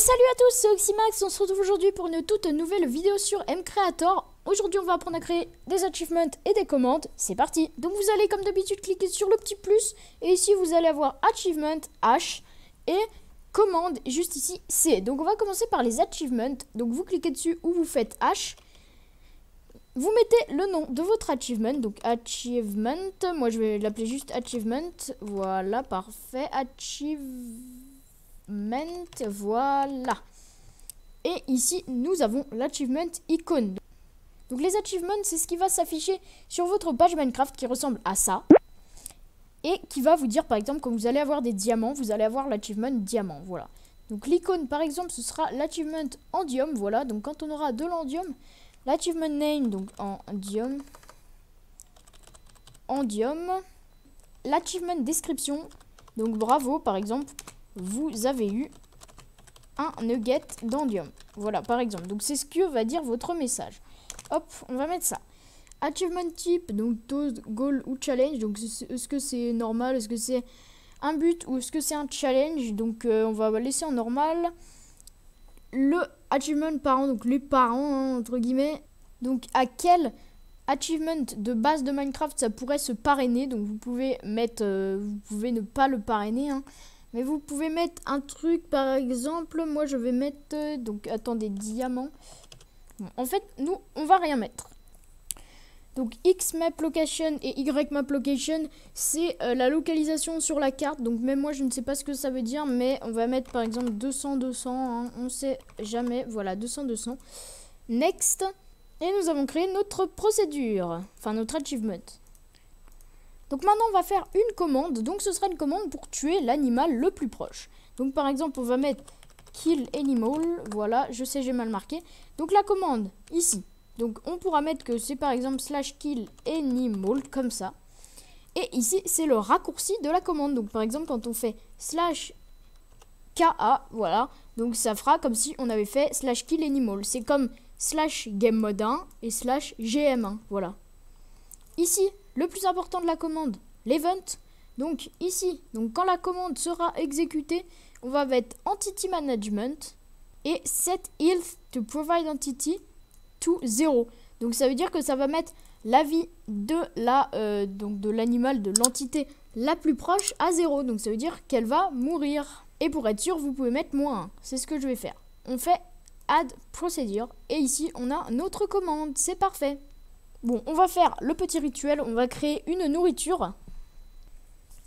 salut à tous, c'est Oxymax, on se retrouve aujourd'hui pour une toute nouvelle vidéo sur MCreator. Aujourd'hui on va apprendre à créer des achievements et des commandes, c'est parti Donc vous allez comme d'habitude cliquer sur le petit plus, et ici vous allez avoir achievement, H, et commande, juste ici, C. Donc on va commencer par les achievements, donc vous cliquez dessus ou vous faites H, vous mettez le nom de votre achievement, donc achievement, moi je vais l'appeler juste achievement, voilà, parfait, achievement voilà. Et ici, nous avons l'achievement icône. Donc les achievements, c'est ce qui va s'afficher sur votre page Minecraft qui ressemble à ça. Et qui va vous dire, par exemple, quand vous allez avoir des diamants, vous allez avoir l'achievement diamant, voilà. Donc l'icône, par exemple, ce sera l'achievement endium, voilà. Donc quand on aura de l'endium, l'achievement name, donc en endium, l'achievement description, donc bravo, par exemple, vous avez eu un nugget d'endium. Voilà, par exemple. Donc, c'est ce que va dire votre message. Hop, on va mettre ça. Achievement type, donc toast, goal ou challenge. Donc, est-ce que c'est normal Est-ce que c'est un but ou est-ce que c'est un challenge Donc, euh, on va laisser en normal. Le achievement parent, donc les parents, hein, entre guillemets. Donc, à quel achievement de base de Minecraft ça pourrait se parrainer Donc, vous pouvez mettre, euh, vous pouvez ne pas le parrainer. Hein. Mais vous pouvez mettre un truc, par exemple, moi je vais mettre, euh, donc attendez, diamant. en fait, nous, on va rien mettre. Donc X map location et Y map location, c'est euh, la localisation sur la carte. Donc même moi, je ne sais pas ce que ça veut dire, mais on va mettre par exemple 200, 200, On on sait jamais. Voilà, 200, 200. Next. Et nous avons créé notre procédure, enfin notre achievement. Donc maintenant, on va faire une commande. Donc ce sera une commande pour tuer l'animal le plus proche. Donc par exemple, on va mettre kill animal. Voilà, je sais, j'ai mal marqué. Donc la commande, ici. Donc on pourra mettre que c'est par exemple slash kill animal, comme ça. Et ici, c'est le raccourci de la commande. Donc par exemple, quand on fait slash KA, voilà. Donc ça fera comme si on avait fait slash kill animal. C'est comme slash game mode 1 et slash GM1, voilà. Ici, le plus important de la commande, l'event. Donc ici, donc quand la commande sera exécutée, on va mettre entity management et set health to provide entity to 0. Donc ça veut dire que ça va mettre la vie de la euh, donc de l'animal de l'entité la plus proche à 0. Donc ça veut dire qu'elle va mourir. Et pour être sûr, vous pouvez mettre moins C'est ce que je vais faire. On fait add procedure et ici on a notre commande. C'est parfait. Bon, on va faire le petit rituel, on va créer une nourriture.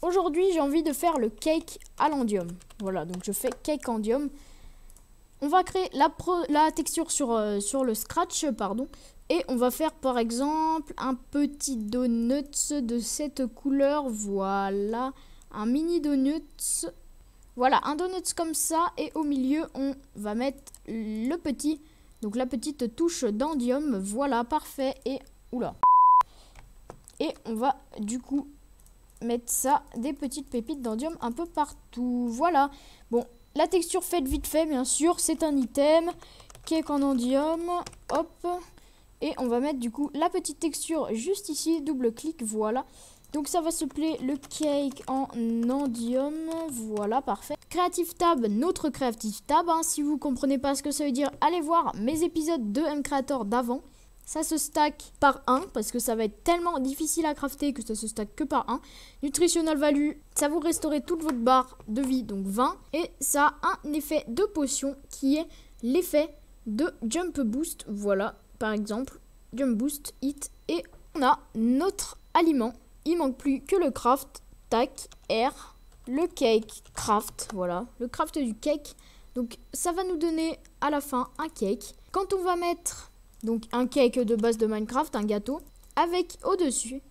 Aujourd'hui, j'ai envie de faire le cake à l'endium. Voilà, donc je fais cake andium. On va créer la, la texture sur, euh, sur le scratch, pardon. Et on va faire par exemple un petit donut de cette couleur. Voilà, un mini donut. Voilà, un donut comme ça. Et au milieu, on va mettre le petit, donc la petite touche d'endium. Voilà, parfait. Et Oula. Et on va du coup mettre ça, des petites pépites d'endium un peu partout. Voilà. Bon, la texture faite vite fait, bien sûr. C'est un item. Cake en endium. Hop. Et on va mettre du coup la petite texture juste ici. Double clic, voilà. Donc ça va se plaire le cake en endium. Voilà, parfait. Creative Tab, notre Creative Tab. Hein. Si vous comprenez pas ce que ça veut dire, allez voir mes épisodes de M Creator d'avant ça se stack par 1 parce que ça va être tellement difficile à crafter que ça se stack que par 1. Nutritional value, ça vous restaurer toute votre barre de vie, donc 20. Et ça a un effet de potion qui est l'effet de jump boost. Voilà, par exemple, jump boost, hit. Et on a notre aliment. Il manque plus que le craft, tac, R, le cake, craft, voilà, le craft du cake. Donc ça va nous donner à la fin un cake. Quand on va mettre donc un cake de base de Minecraft, un gâteau, avec au-dessus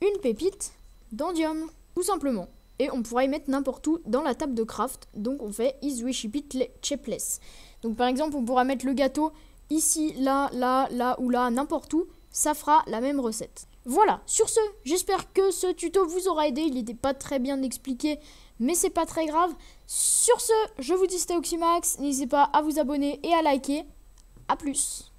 une pépite d'endium, tout simplement. Et on pourra y mettre n'importe où dans la table de craft, donc on fait is it chipless Donc par exemple, on pourra mettre le gâteau ici, là, là, là ou là, n'importe où, ça fera la même recette. Voilà, sur ce, j'espère que ce tuto vous aura aidé, il n'était pas très bien expliqué, mais c'est pas très grave. Sur ce, je vous dis c'était Oxymax, n'hésitez pas à vous abonner et à liker. A plus